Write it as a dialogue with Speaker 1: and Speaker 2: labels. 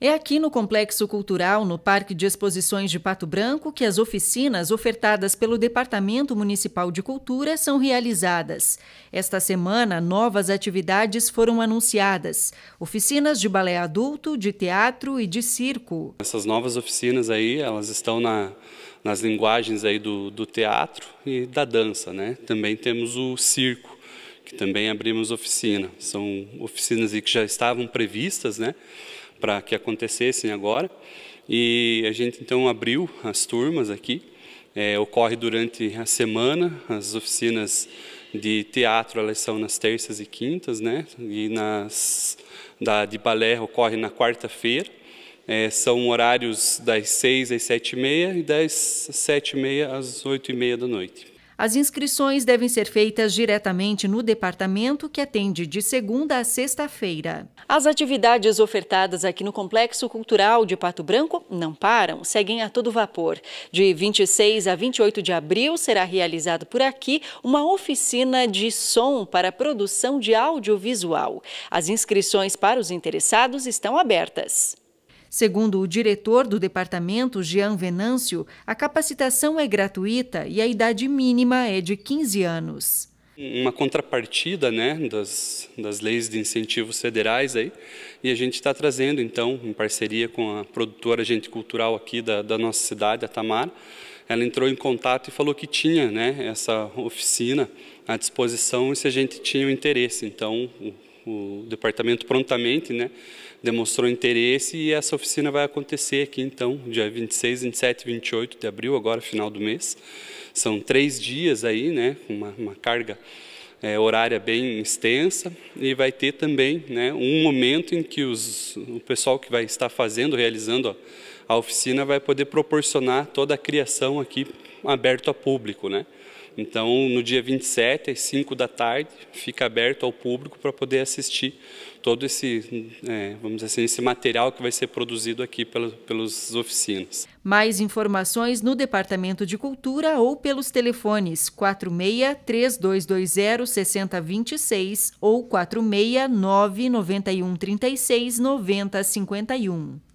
Speaker 1: É aqui no Complexo Cultural, no Parque de Exposições de Pato Branco, que as oficinas ofertadas pelo Departamento Municipal de Cultura são realizadas. Esta semana, novas atividades foram anunciadas: oficinas de balé adulto, de teatro e de circo.
Speaker 2: Essas novas oficinas aí, elas estão na, nas linguagens aí do, do teatro e da dança, né? Também temos o circo que também abrimos oficina. São oficinas que já estavam previstas, né? para que acontecessem agora. E a gente então abriu as turmas aqui. É, ocorre durante a semana, as oficinas de teatro elas são nas terças e quintas, né? E nas da de balé ocorre na quarta-feira. É, são horários das seis às sete e meia e das sete e meia às oito e meia da noite.
Speaker 1: As inscrições devem ser feitas diretamente no departamento que atende de segunda a sexta-feira. As atividades ofertadas aqui no Complexo Cultural de Pato Branco não param, seguem a todo vapor. De 26 a 28 de abril será realizado por aqui uma oficina de som para produção de audiovisual. As inscrições para os interessados estão abertas. Segundo o diretor do departamento, Jean Venâncio, a capacitação é gratuita e a idade mínima é de 15 anos.
Speaker 2: Uma contrapartida né, das, das leis de incentivos federais aí, e a gente está trazendo, então, em parceria com a produtora agente cultural aqui da, da nossa cidade, a Tamara, ela entrou em contato e falou que tinha né, essa oficina à disposição e se a gente tinha o interesse. Então, o departamento prontamente né, demonstrou interesse e essa oficina vai acontecer aqui então, dia 26, 27 28 de abril, agora final do mês. São três dias aí, né, uma, uma carga é, horária bem extensa e vai ter também né, um momento em que os, o pessoal que vai estar fazendo, realizando a, a oficina vai poder proporcionar toda a criação aqui aberto a público, né? Então, no dia 27, às 5 da tarde, fica aberto ao público para poder assistir todo esse, é, vamos assim, esse material que vai ser produzido aqui pelo, pelas oficinas.
Speaker 1: Mais informações no Departamento de Cultura ou pelos telefones 46 3220 6026 ou 46 991 36 9051.